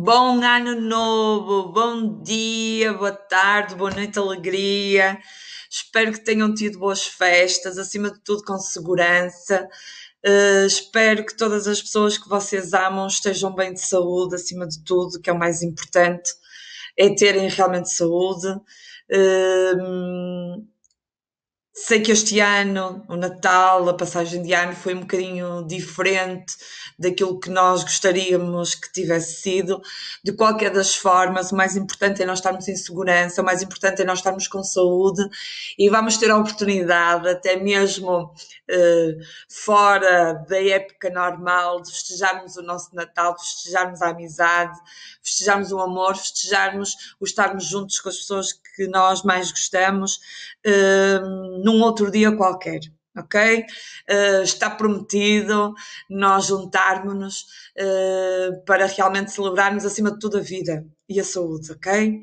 Bom ano novo, bom dia, boa tarde, boa noite, alegria. Espero que tenham tido boas festas, acima de tudo com segurança. Uh, espero que todas as pessoas que vocês amam estejam bem de saúde, acima de tudo, que é o mais importante, é terem realmente saúde. Uh, Sei que este ano, o Natal, a passagem de ano foi um bocadinho diferente daquilo que nós gostaríamos que tivesse sido. De qualquer das formas, o mais importante é nós estarmos em segurança, o mais importante é nós estarmos com saúde e vamos ter a oportunidade, até mesmo eh, fora da época normal, de festejarmos o nosso Natal, de festejarmos a amizade, festejarmos o amor, festejarmos o estarmos juntos com as pessoas que nós mais gostamos. Eh, num outro dia qualquer ok? Uh, está prometido nós juntarmos-nos uh, para realmente celebrarmos, acima de tudo, a vida e a saúde, ok?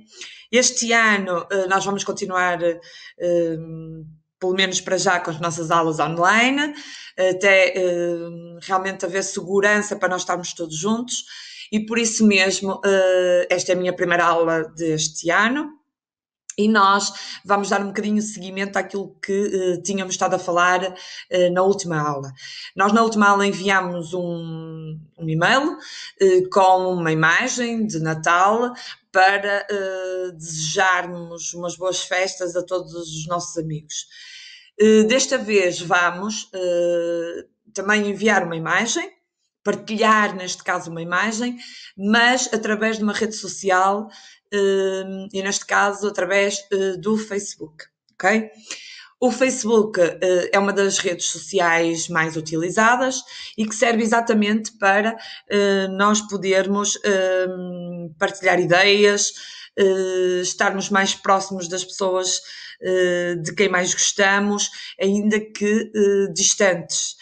Este ano uh, nós vamos continuar. pelo menos para já com as nossas aulas online, até realmente haver segurança para nós estarmos todos juntos, e por isso mesmo, esta é a minha primeira aula deste ano, e nós vamos dar um bocadinho de seguimento àquilo que uh, tínhamos estado a falar uh, na última aula. Nós, na última aula, enviámos um, um e-mail uh, com uma imagem de Natal para desejarmos umas boas festas a todos os nossos amigos. desta vez, vamos também enviar uma imagem partilhar, neste caso, uma imagem, mas através de uma rede social hum, e, neste caso, através eh, do Facebook. Ok? O Facebook eh, é uma das redes sociais mais utilizadas e que serve exatamente para eh, nós podermos hum, partilhar ideias, estarmos mais próximos das pessoas de quem mais gostamos, ainda que distantes.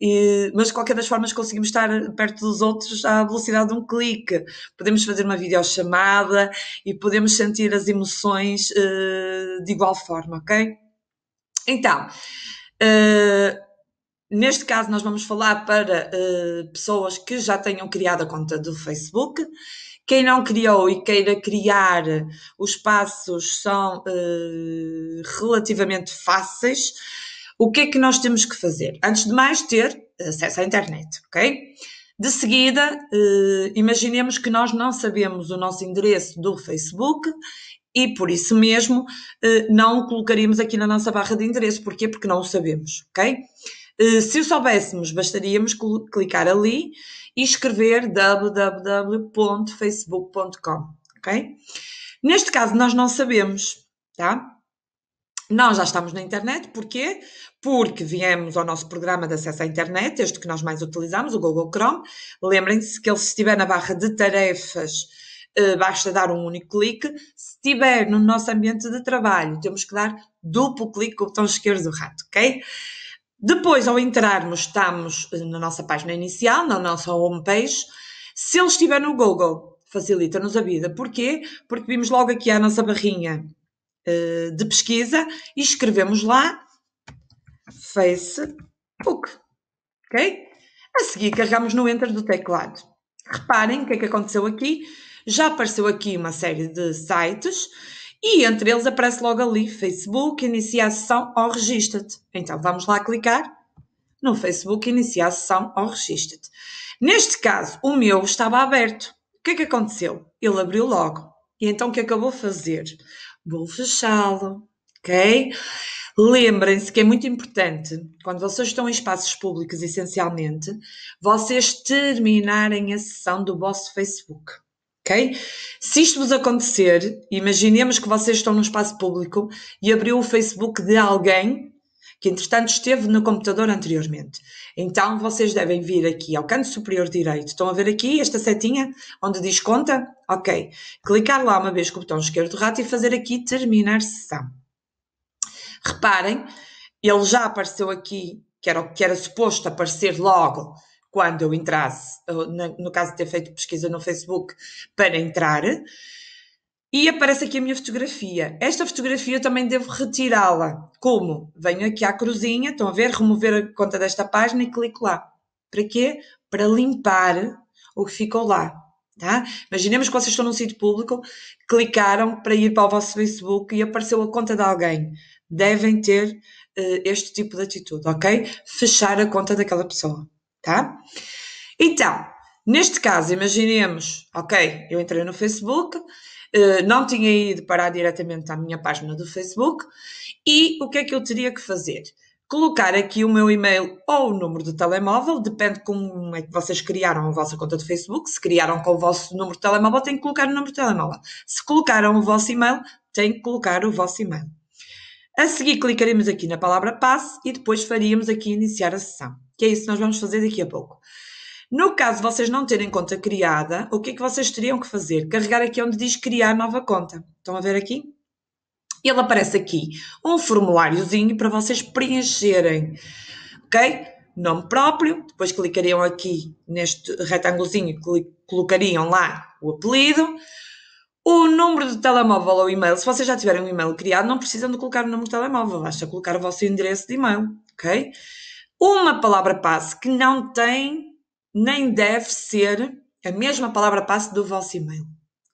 E, mas de qualquer das formas conseguimos estar perto dos outros à velocidade de um clique. Podemos fazer uma videochamada e podemos sentir as emoções uh, de igual forma, ok? Então, uh, neste caso nós vamos falar para uh, pessoas que já tenham criado a conta do Facebook. Quem não criou e queira criar, os passos são relativamente fáceis. O que é que nós temos que fazer? Antes de mais, ter acesso à internet, ok? De seguida, eh, imaginemos que nós não sabemos o nosso endereço do Facebook e por isso mesmo eh, não o colocaríamos aqui na nossa barra de endereço. Porquê? Porque não o sabemos, ok? Eh, se o soubéssemos, bastaríamos clicar ali e escrever www.facebook.com, ok? Neste caso, nós não sabemos, tá? Nós já estamos na internet, porquê? Porque viemos ao nosso programa de acesso à internet, este que nós mais utilizamos, o Google Chrome. Lembrem-se que ele, se estiver na barra de tarefas, eh, basta dar um único clique. Se estiver no nosso ambiente de trabalho, temos que dar duplo clique com o botão esquerdo do rato, ok? Depois, ao entrarmos, estamos eh, na nossa página inicial, na nossa homepage. Se ele estiver no Google, facilita-nos a vida. Porquê? Porque vimos logo aqui a nossa barrinha eh, de pesquisa e escrevemos lá Facebook. Ok? A seguir carregamos no Enter do teclado. Reparem o que é que aconteceu aqui. Já apareceu aqui uma série de sites e entre eles aparece logo ali Facebook, inicia a sessão ou registra-te. Então vamos lá clicar no Facebook, inicia a sessão ou registra-te. Neste caso, o meu estava aberto. O que é que aconteceu? Ele abriu logo. E então o que é que eu vou fazer? vou fechá-lo, ok? Lembrem-se que é muito importante, quando vocês estão em espaços públicos, essencialmente, vocês terminarem a sessão do vosso Facebook. ok? Se isto vos acontecer, imaginemos que vocês estão num espaço público e abriu o Facebook de alguém que entretanto esteve no computador anteriormente. Então vocês devem vir aqui ao canto superior direito. Estão a ver aqui esta setinha onde diz conta? Ok. Clicar lá uma vez com o botão esquerdo do rato e fazer aqui terminar sessão. Reparem, ele já apareceu aqui, que era o que era suposto aparecer logo quando eu entrasse, eh, no caso de ter feito pesquisa no Facebook, para entrar. E aparece aqui a minha fotografia. Esta fotografia eu também devo retirá-la. Como? Venho aqui à cruzinha, estão a ver? Remover a conta desta página e clico lá. Para quê? Para limpar o que ficou lá. Tá? Imaginemos que vocês estão num sítio público, clicaram para ir para o vosso Facebook e apareceu a conta de alguém. Devem ter uh, este tipo de atitude, ok? Fechar a conta daquela pessoa, tá? Então, neste caso, imaginemos, ok, eu entrei no Facebook eh, não tinha ido parar diretamente à minha página do Facebook. E o que é que eu teria que fazer? Colocar aqui o meu e-mail ou o número de telemóvel, depende como é que vocês criaram a vossa conta do Facebook. Se criaram com o vosso número de telemóvel, tem que colocar o número de telemóvel. Se colocaram o vosso e-mail, tem que colocar o vosso e-mail. A seguir, clicaremos aqui na palavra passe e depois faríamos aqui iniciar a sessão, que é isso que nós vamos fazer daqui a pouco. No caso de vocês não terem conta criada, o que é que vocês teriam que fazer? Carregar aqui onde diz criar nova conta. Estão a ver aqui? Ele aparece aqui um formuláriozinho para vocês preencherem, ok? Nome próprio, depois clicariam aqui neste retângulozinho, colocariam lá o apelido, o número de telemóvel ou e-mail. Se vocês já tiverem um e-mail criado, não precisam de colocar o número de telemóvel, basta colocar o vosso endereço de e-mail, ok? Uma palavra-passe que não tem nem deve ser a mesma palavra passe do vosso e-mail,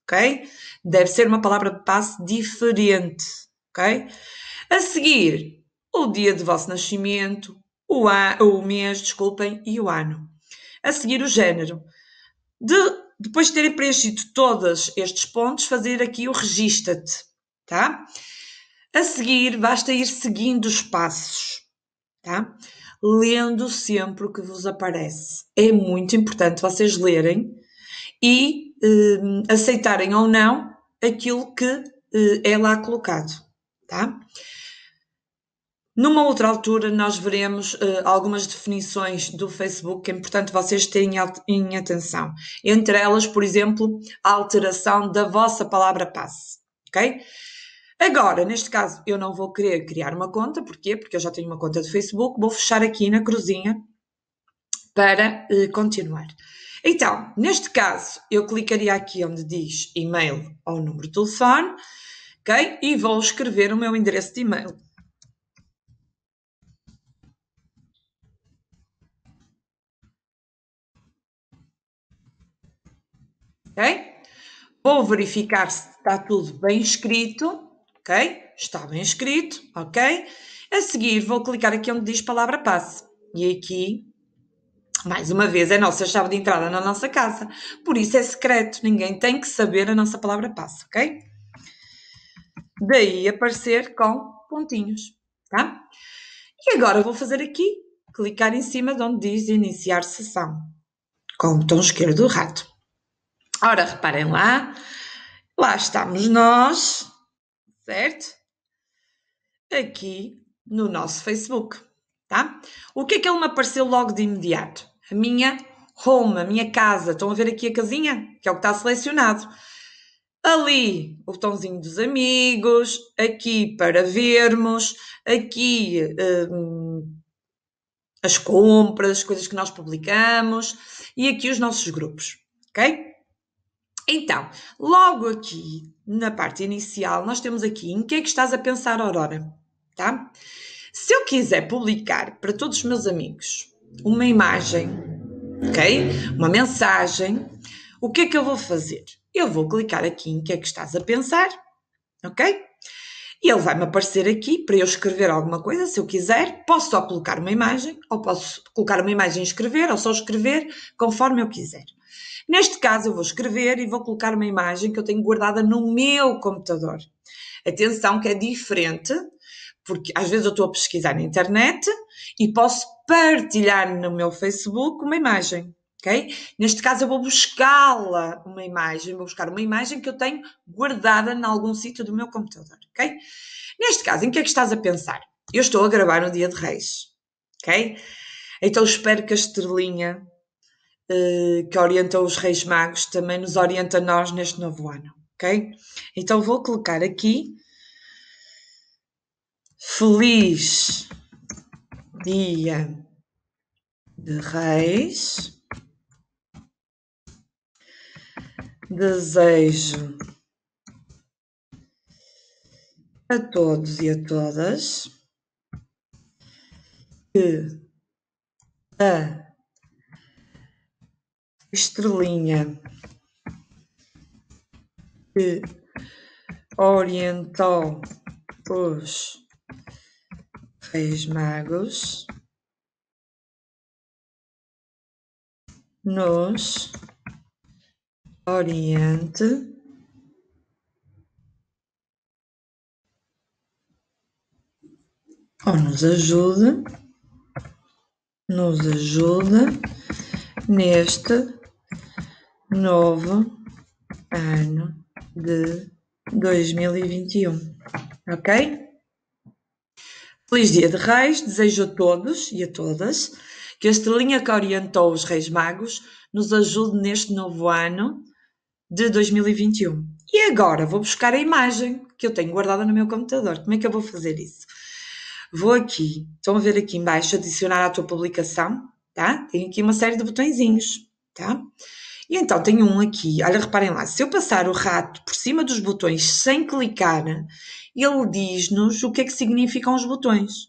ok? Deve ser uma palavra passe diferente, ok? A seguir, o dia de vosso nascimento, o, o mês, desculpem, e o ano. A seguir, o género. De, depois de terem preenchido todos estes pontos, fazer aqui o registra te tá? A seguir, basta ir seguindo os passos, tá? lendo sempre o que vos aparece. É muito importante vocês lerem e hum, aceitarem ou não aquilo que eh, é lá colocado, tá? Numa outra altura, nós veremos uh, algumas definições do Facebook que é importante vocês terem em atenção. Entre elas, por exemplo, a alteração da vossa palavra passe. Ok? Agora, neste caso, eu não vou querer criar uma conta, porquê? Porque eu já tenho uma conta de Facebook, vou fechar aqui na cruzinha para eh, continuar. Então, neste caso, eu clicaria aqui onde diz e-mail ou número de telefone, ok? E vou escrever o meu endereço de e-mail. Ok? Vou verificar se está tudo bem escrito ok? Está bem escrito, ok? A seguir vou clicar aqui onde diz palavra passe. E aqui, mais uma vez, é a nossa chave de entrada na nossa casa. Por isso é secreto, ninguém tem que saber a nossa palavra passe, ok? Daí aparecer com pontinhos, tá? E agora vou fazer aqui, clicar em cima de onde diz iniciar sessão, com o botão esquerdo do rato. Ora, reparem lá, lá estamos nós, certo? Aqui no nosso Facebook, tá? O que é que ele me apareceu logo de imediato? A minha home, a minha casa. Estão a ver aqui a casinha? Que é o que está selecionado. Ali, o botãozinho dos amigos, aqui para vermos, aqui hum, as compras, as coisas que nós publicamos e aqui os nossos grupos, ok? Então, logo aqui na parte inicial, nós temos aqui em que é que estás a pensar, Aurora, tá? Se eu quiser publicar para todos os meus amigos uma imagem, ok? Uma mensagem, o que é que eu vou fazer? Eu vou clicar aqui em que é que estás a pensar, ok? E ele vai-me aparecer aqui para eu escrever alguma coisa, se eu quiser. Posso só colocar uma imagem, ou posso colocar uma imagem e escrever, ou só escrever, conforme eu quiser. Neste caso, eu vou escrever e vou colocar uma imagem que eu tenho guardada no meu computador. Atenção que é diferente, porque às vezes eu estou a pesquisar na internet e posso partilhar no meu Facebook uma imagem. ok Neste caso, eu vou buscá-la, uma imagem, vou buscar uma imagem que eu tenho guardada em algum sítio do meu computador. ok Neste caso, em que é que estás a pensar? Eu estou a gravar no Dia de Reis. Ok? Então espero que a estrelinha eh, que orienta os Reis Magos, também nos orienta nós neste novo ano, ok? Então vou colocar aqui Feliz Dia de Reis. Desejo a todos e a todas que a Estrelinha que orientou os Reis Magos nos Oriente ou nos ajuda, nos ajuda neste novo ano de 2021. Ok? Feliz Dia de Reis, desejo a todos e a todas que esta linha que orientou os Reis Magos nos ajude neste novo ano de 2021. E agora vou buscar a imagem que eu tenho guardada no meu computador. Como é que eu vou fazer isso? Vou aqui, estão a ver aqui embaixo, adicionar à tua publicação, tá? Tem aqui uma série de botõezinhos, tá? E então tenho um aqui, olha, reparem lá, se eu passar o rato por cima dos botões sem clicar, ele diz-nos o que é que significam os botões.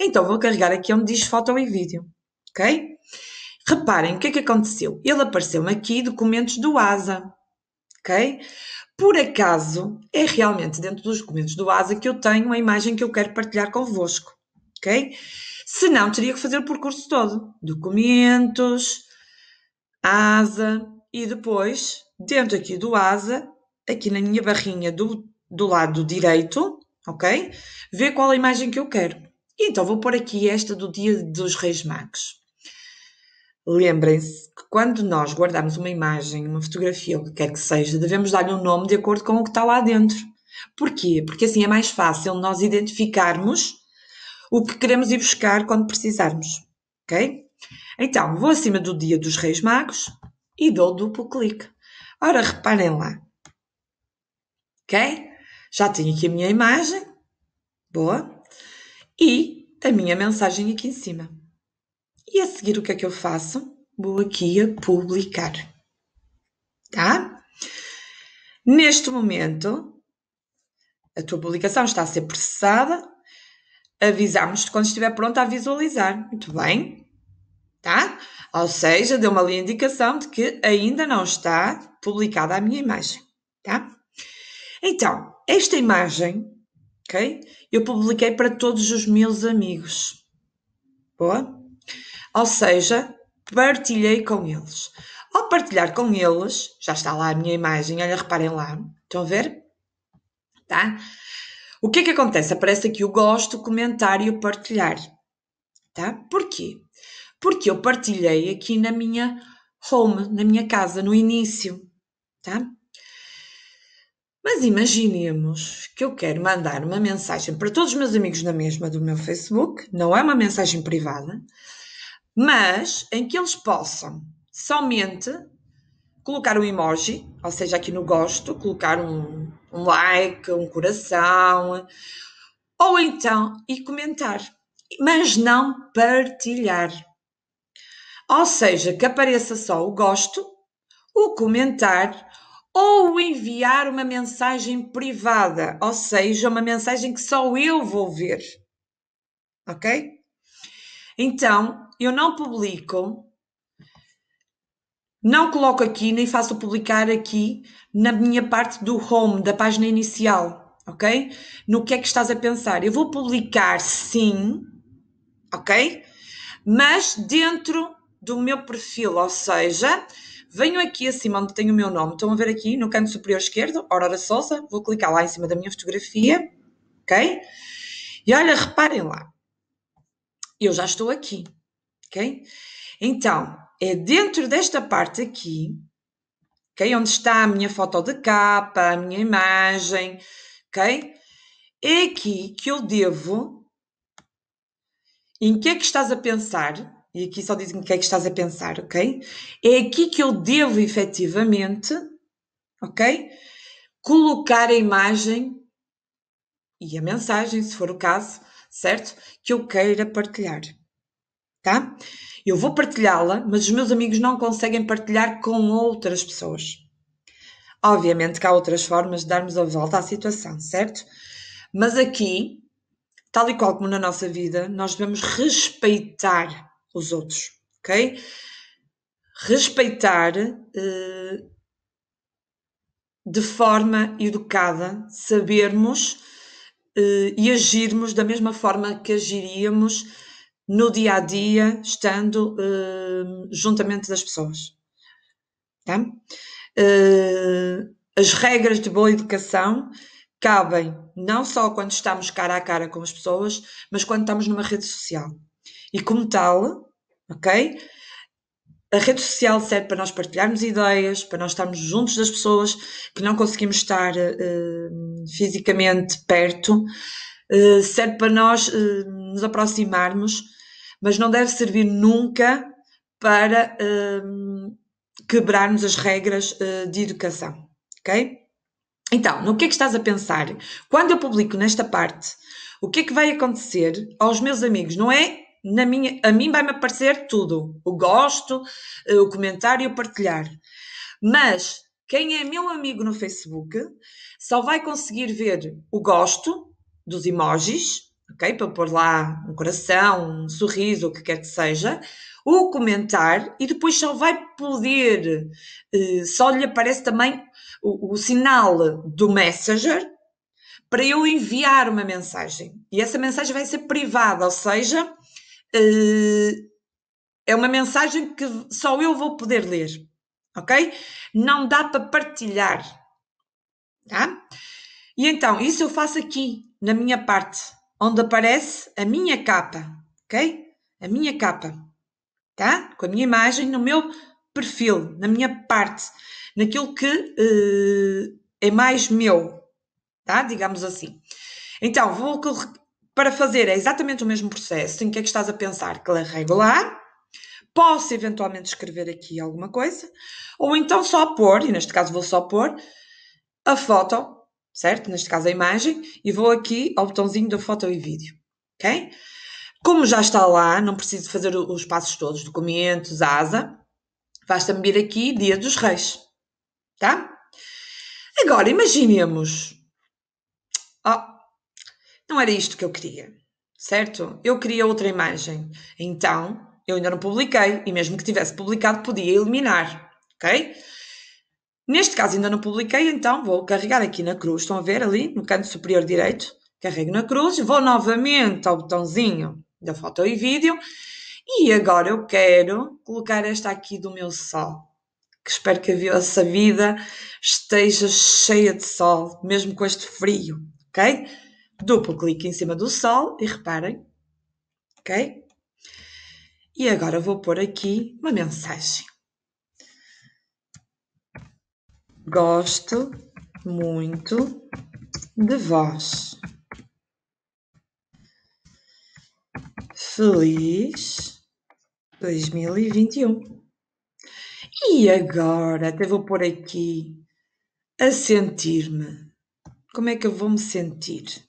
Então vou carregar aqui onde diz foto e vídeo, ok? Reparem o que é que aconteceu. Ele apareceu aqui documentos do ASA, ok? Por acaso, é realmente dentro dos documentos do ASA que eu tenho a imagem que eu quero partilhar convosco, ok? Se não, teria que fazer o percurso todo. Documentos, asa, e depois, dentro aqui do asa, aqui na minha barrinha do, do lado direito, ok? Ver qual a imagem que eu quero. então vou pôr aqui esta do dia dos Reis Magos. Lembrem-se que quando nós guardamos uma imagem, uma fotografia, o que quer que seja, devemos dar-lhe um nome de acordo com o que está lá dentro. Porquê? Porque assim é mais fácil nós identificarmos o que queremos ir buscar quando precisarmos, ok? Então, vou acima do dia dos Reis Magos, e dou duplo clique. Ora, reparem lá. Ok? Já tenho aqui a minha imagem. Boa. E a minha mensagem aqui em cima. E a seguir, o que é que eu faço? Vou aqui a publicar. Tá? Neste momento, a tua publicação está a ser processada. Avisamos-te quando estiver pronta a visualizar. Muito bem tá? Ou seja, deu uma indicação de que ainda não está publicada a minha imagem, tá? Então, esta imagem, ok? Eu publiquei para todos os meus amigos. Boa? Ou seja, partilhei com eles. Ao partilhar com eles, já está lá a minha imagem, olha, reparem lá. Estão a ver? Tá? O que é que acontece? Aparece aqui o gosto, comentário, o partilhar. Tá? Porquê? porque eu partilhei aqui na minha home, na minha casa, no início, tá? Mas imaginemos que eu quero mandar uma mensagem para todos os meus amigos na mesma do meu Facebook, não é uma mensagem privada, mas em que eles possam somente colocar um emoji, ou seja, aqui no gosto, colocar um, um like, um coração, ou então e comentar, mas não partilhar ou seja, que apareça só o gosto, o comentar ou enviar uma mensagem privada, ou seja, uma mensagem que só eu vou ver. Ok? Então, eu não publico, não coloco aqui, nem faço publicar aqui na minha parte do home, da página inicial, ok? No que é que estás a pensar? Eu vou publicar sim, ok? Mas dentro do meu perfil, ou seja, venho aqui acima onde tem o meu nome, estão a ver aqui no canto superior esquerdo, Aurora Souza, vou clicar lá em cima da minha fotografia, ok? E olha, reparem lá, eu já estou aqui, ok? Então, é dentro desta parte aqui, ok? Onde está a minha foto de capa, a minha imagem, ok? É aqui que eu devo. Em que é que estás a pensar? e aqui só dizem o que é que estás a pensar, ok? É aqui que eu devo efetivamente, ok? Colocar a imagem e a mensagem, se for o caso, certo? Que eu queira partilhar, tá? Eu vou partilhá-la, mas os meus amigos não conseguem partilhar com outras pessoas. Obviamente que há outras formas de darmos a volta à situação, certo? Mas aqui, tal e qual como na nossa vida, nós devemos respeitar os outros, ok? Respeitar eh, de forma educada, sabermos eh, e agirmos da mesma forma que agiríamos no dia a dia, estando eh, juntamente das pessoas. Tá? Eh, as regras de boa educação cabem não só quando estamos cara a cara com as pessoas, mas quando estamos numa rede social. E como tal, ok? A rede social serve para nós partilharmos ideias, para nós estarmos juntos das pessoas que não conseguimos estar uh, fisicamente perto, uh, serve para nós uh, nos aproximarmos, mas não deve servir nunca para quebrarmos as regras de educação, ok? Então, no que é que estás a pensar? Quando eu publico nesta parte, o que é que vai acontecer aos meus amigos? Não é na minha, a mim vai-me aparecer tudo: o gosto, eh, o comentário, o partilhar. Mas quem é meu amigo no Facebook só vai conseguir ver o gosto dos emojis, ok? Para pôr lá um coração, um sorriso, o que quer que seja, o comentar e depois só vai poder, eh, só lhe aparece também o, o sinal do Messenger para eu enviar uma mensagem. E essa mensagem vai ser privada, ou seja, eh, é uma mensagem que só eu vou poder ler, ok? Não dá para partilhar, tá? E então, isso eu faço aqui, na minha parte, onde aparece a minha capa, ok? A minha capa, tá? Com a minha imagem no meu perfil, na minha parte, naquilo que uh, é mais meu, tá? Digamos assim. Então, vou para fazer é exatamente o mesmo processo em que é que estás a pensar que regular, posso eventualmente escrever aqui alguma coisa, ou então só pôr, e neste caso vou só pôr, a foto, certo? Neste caso a imagem, e vou aqui ao botãozinho da foto e vídeo, ok? Como já está lá, não preciso fazer os passos todos, documentos, asa, basta-me vir aqui, dia dos reis, tá? Agora, imaginemos... Oh, não era isto que eu queria, certo? Eu queria outra imagem. Então, eu ainda não publiquei e mesmo que tivesse publicado, podia eliminar, ok? Neste caso ainda não publiquei, então vou carregar aqui na cruz. Estão a ver ali no canto superior direito? Carrego na cruz, vou novamente ao botãozinho da foto e vídeo e agora eu quero colocar esta aqui do meu sol. Que espero que a vossa vida esteja cheia de sol, mesmo com este frio, ok? duplo clique em cima do sol e reparem, ok? E agora vou pôr aqui uma mensagem. Gosto muito de vós. Feliz 2021. E agora até vou pôr aqui a sentir-me. Como é que eu vou me sentir?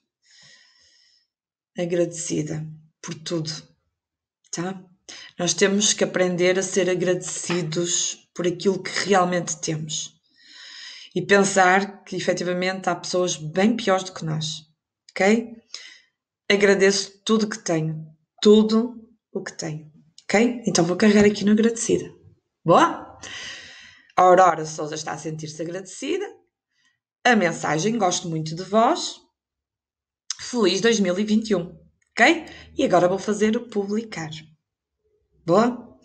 agradecida por tudo, tá? Nós temos que aprender a ser agradecidos por aquilo que realmente temos e pensar que efetivamente há pessoas bem piores do que nós, ok? Agradeço tudo que tenho, tudo o que tenho, ok? Então vou carregar aqui no agradecida. Boa? A Aurora Souza está a sentir-se agradecida. A mensagem, gosto muito de vós. Feliz 2021, ok? E agora vou fazer o publicar. Boa?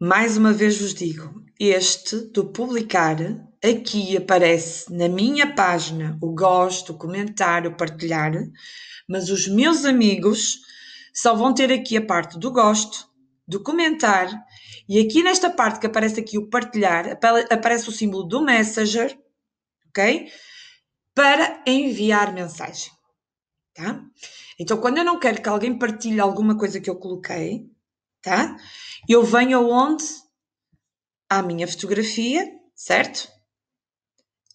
Mais uma vez vos digo, este do publicar aqui aparece na minha página o gosto, o comentário, o partilhar, mas os meus amigos só vão ter aqui a parte do gosto, do comentar, e aqui nesta parte que aparece aqui o partilhar, aparece o símbolo do Messenger, ok? para enviar mensagem. Tá? Então, quando eu não quero que alguém partilhe alguma coisa que eu coloquei, tá? eu venho aonde? À minha fotografia, certo?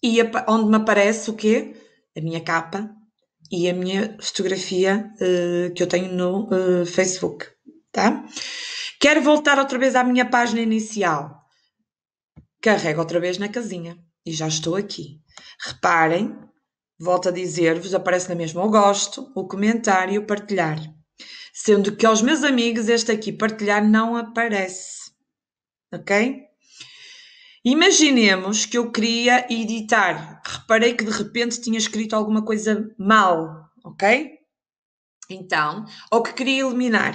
E a, onde me aparece o quê? A minha capa e a minha fotografia uh, que eu tenho no uh, Facebook. Tá? Quero voltar outra vez à minha página inicial. Carrego outra vez na casinha e já estou aqui. Reparem Volto a dizer-vos, aparece na mesma o gosto, o comentário e o partilhar. Sendo que aos meus amigos este aqui, partilhar, não aparece. Ok? Imaginemos que eu queria editar. Reparei que de repente tinha escrito alguma coisa mal, ok? Então, ou que queria eliminar.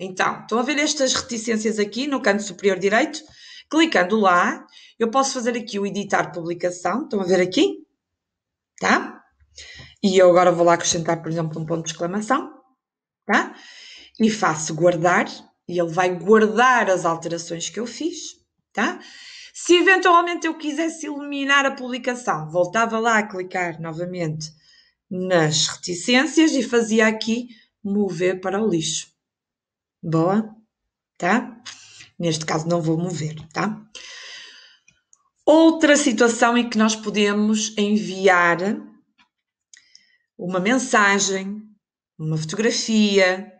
Então, estão a ver estas reticências aqui no canto superior direito? Clicando lá, eu posso fazer aqui o editar publicação. Estão a ver aqui? tá? E eu agora vou lá acrescentar, por exemplo, um ponto de exclamação, tá? E faço guardar, e ele vai guardar as alterações que eu fiz, tá? Se eventualmente eu quisesse eliminar a publicação, voltava lá a clicar novamente nas reticências e fazia aqui mover para o lixo. Boa? Tá? Neste caso não vou mover, tá? Outra situação em que nós podemos enviar uma mensagem, uma fotografia,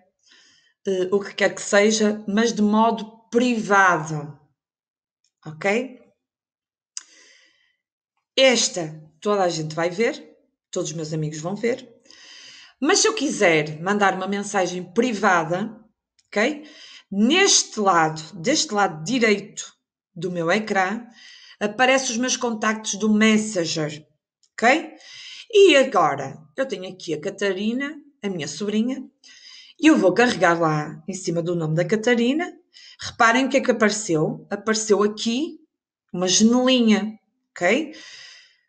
eh, o que quer que seja, mas de modo privado. Ok? Esta toda a gente vai ver, todos os meus amigos vão ver. Mas se eu quiser mandar uma mensagem privada, ok? Neste lado, deste lado direito do meu ecrã, aparecem os meus contactos do Messenger, ok? E agora, eu tenho aqui a Catarina, a minha sobrinha, e eu vou carregar lá em cima do nome da Catarina. Reparem o que é que apareceu. Apareceu aqui uma janelinha, ok?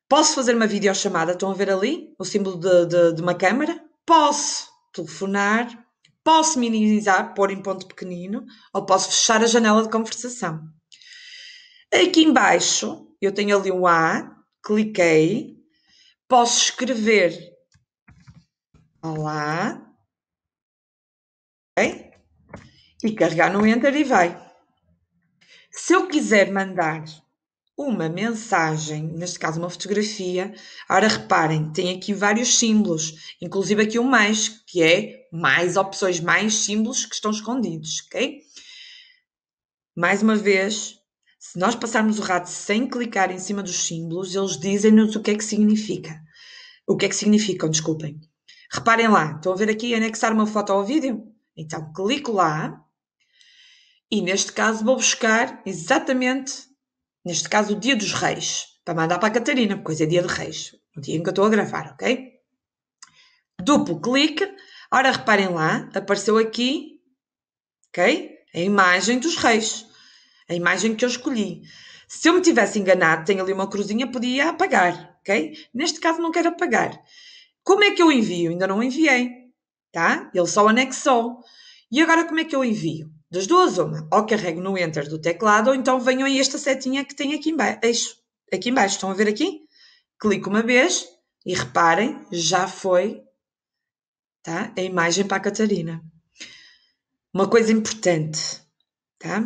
Posso fazer uma videochamada? Estão a ver ali o símbolo de, de, de uma câmara? Posso telefonar, posso minimizar, pôr em ponto pequenino, ou posso fechar a janela de conversação. Aqui embaixo, eu tenho ali um A, cliquei, posso escrever Olá. ok E carregar no Enter e vai. Se eu quiser mandar uma mensagem, neste caso uma fotografia, agora reparem, tem aqui vários símbolos, inclusive aqui o um mais, que é mais opções, mais símbolos que estão escondidos, ok? Mais uma vez, se nós passarmos o rato sem clicar em cima dos símbolos, eles dizem-nos o que é que significa. O que é que significam, desculpem. Reparem lá, estão a ver aqui anexar uma foto ao vídeo? Então clico lá e neste caso vou buscar exatamente, neste caso, o dia dos reis, para mandar para a Catarina, porque é dia de reis, o dia em que eu estou a gravar, ok? Duplo clique, ora reparem lá, apareceu aqui, ok? A imagem dos reis a imagem que eu escolhi. Se eu me tivesse enganado, tenho ali uma cruzinha, podia apagar, ok? Neste caso não quero apagar. Como é que eu envio? Ainda não enviei, tá? Ele só anexou. E agora como é que eu envio? Das duas, uma. Ou carrego no Enter do teclado, ou então venho a esta setinha que tem aqui embaixo. Aqui embaixo, estão a ver aqui? Clico uma vez e reparem, já foi tá? a imagem para a Catarina. Uma coisa importante, tá?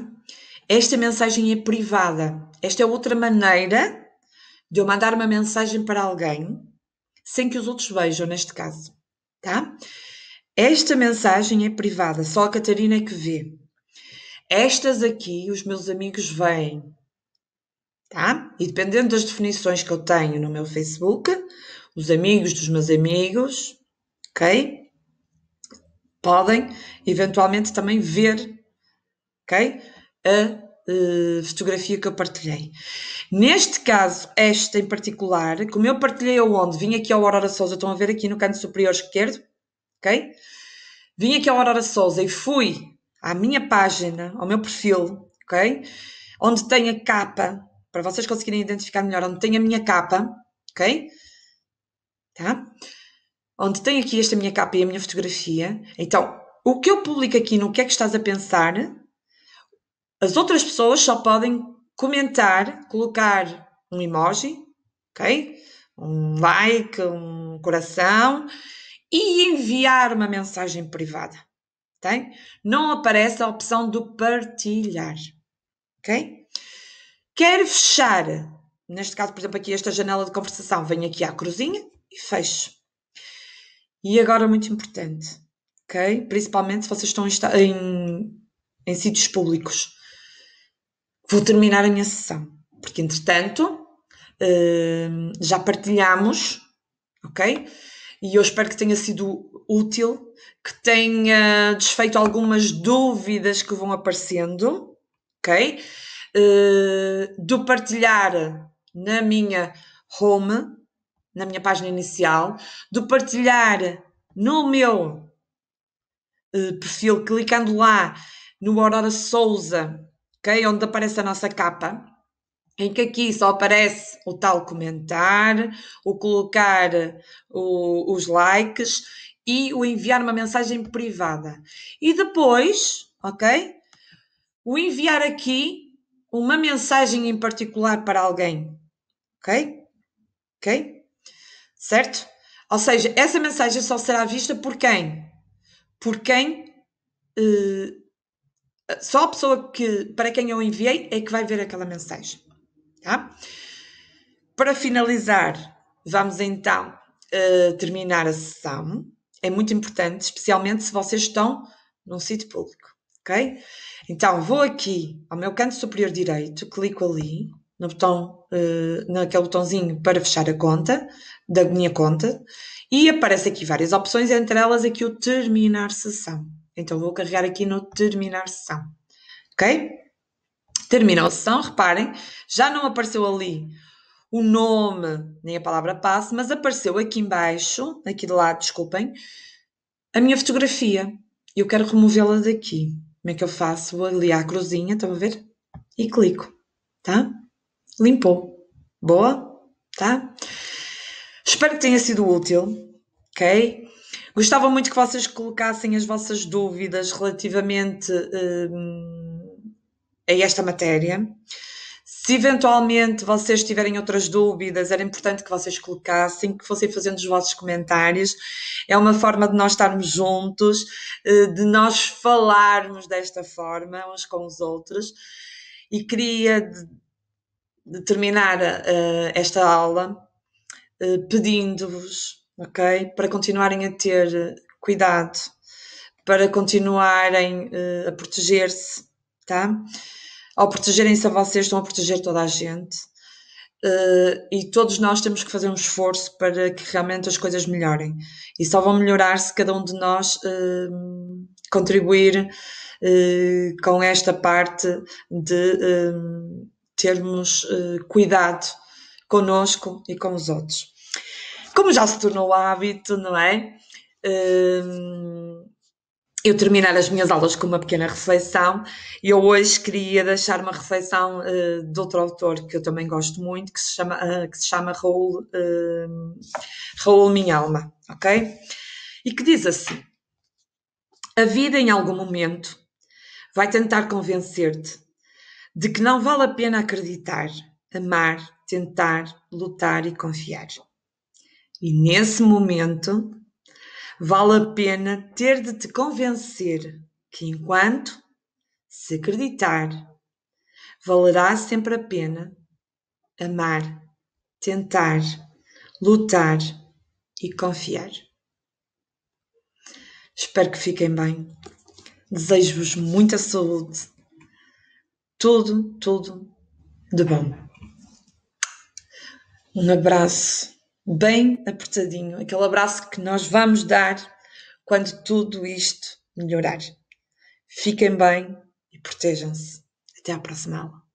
Esta mensagem é privada. Esta é outra maneira de eu mandar uma mensagem para alguém sem que os outros vejam, neste caso. Tá? Esta mensagem é privada, só a Catarina é que vê. Estas aqui os meus amigos veem. Tá? E dependendo das definições que eu tenho no meu Facebook, os amigos dos meus amigos, ok? Podem eventualmente também ver, ok? a Uh, fotografia que eu partilhei. Neste caso, esta em particular, como eu partilhei aonde? Vim aqui ao Aurora Souza, estão a ver aqui no canto superior esquerdo, ok? Vim aqui ao Aurora Souza e fui à minha página, ao meu perfil, ok? Onde tem a capa, para vocês conseguirem identificar melhor, onde tem a minha capa, ok? Tá? Onde tem aqui esta minha capa e a minha fotografia. Então, o que eu publico aqui no que é que estás a pensar, as outras pessoas só podem comentar, colocar um emoji, ok? Um like, um coração e enviar uma mensagem privada, tem? Não aparece a opção do partilhar, ok? Quero fechar, neste caso, por exemplo, aqui esta janela de conversação, venho aqui à cruzinha e fecho. E agora muito importante, ok? Principalmente se vocês estão em, em, em sítios públicos vou terminar a minha sessão, porque entretanto eh, já partilhamos, ok? E eu espero que tenha sido útil, que tenha desfeito algumas dúvidas que vão aparecendo, ok? Eh, do partilhar na minha home, na minha página inicial, do partilhar no meu eh, perfil, clicando lá no Aurora Souza ok? Onde aparece a nossa capa, em que aqui só aparece o tal comentar, o colocar o, os likes e o enviar uma mensagem privada. E depois, ok? O enviar aqui uma mensagem em particular para alguém, ok? Ok? Certo? Ou seja, essa mensagem só será vista por quem? Por quem eh, só a pessoa que, para quem eu enviei é que vai ver aquela mensagem. Tá? Para finalizar, vamos então uh, terminar a sessão. É muito importante, especialmente se vocês estão num sítio público. Ok? Então, vou aqui ao meu canto superior direito, clico ali, no botão, uh, naquele botãozinho para fechar a conta, da minha conta, e aparece aqui várias opções, entre elas aqui o terminar sessão. Então vou carregar aqui no terminar sessão. Ok? Terminou a sessão, reparem, já não apareceu ali o nome nem a palavra passe, mas apareceu aqui embaixo, aqui de lado, desculpem, a minha fotografia. Eu quero removê-la daqui. Como é que eu faço? Vou ali à cruzinha, estão a ver? E clico, tá? Limpou. Boa? Tá? Espero que tenha sido útil, ok? Gostava muito que vocês colocassem as vossas dúvidas relativamente hum, a esta matéria. Se eventualmente vocês tiverem outras dúvidas, era importante que vocês colocassem, que fossem fazendo os vossos comentários. É uma forma de nós estarmos juntos, eh, de nós falarmos desta forma uns com os outros. E queria terminar eh, esta aula eh, pedindo-vos ok? Para continuarem a ter cuidado, para continuarem uh, a proteger-se, tá? Ao protegerem-se a vocês, estão a proteger toda a gente. Uh, e todos nós temos que fazer um esforço para que realmente as coisas melhorem. E só vão melhorar se cada um de nós uh, contribuir com esta parte de termos cuidado conosco e com os outros como já se tornou hábito, não é? Hum, eu terminar as minhas aulas com uma pequena reflexão e eu hoje queria deixar uma reflexão eh, de outro autor que eu também gosto muito, que se chama, eh, que se chama Raul, hum, Raul Minha Alma, ok? E que diz assim: A vida em algum momento vai tentar convencer-te de que não vale a pena acreditar, amar, tentar, lutar e confiar. E nesse momento, vale a pena ter de te convencer que enquanto se acreditar, valerá sempre a pena amar, tentar, lutar e confiar. Espero que fiquem bem. Desejo-vos muita saúde. Tudo, tudo de bom. Um abraço bem apertadinho, aquele abraço que nós vamos dar quando tudo isto melhorar. Fiquem bem e protejam-se. Até à próxima aula.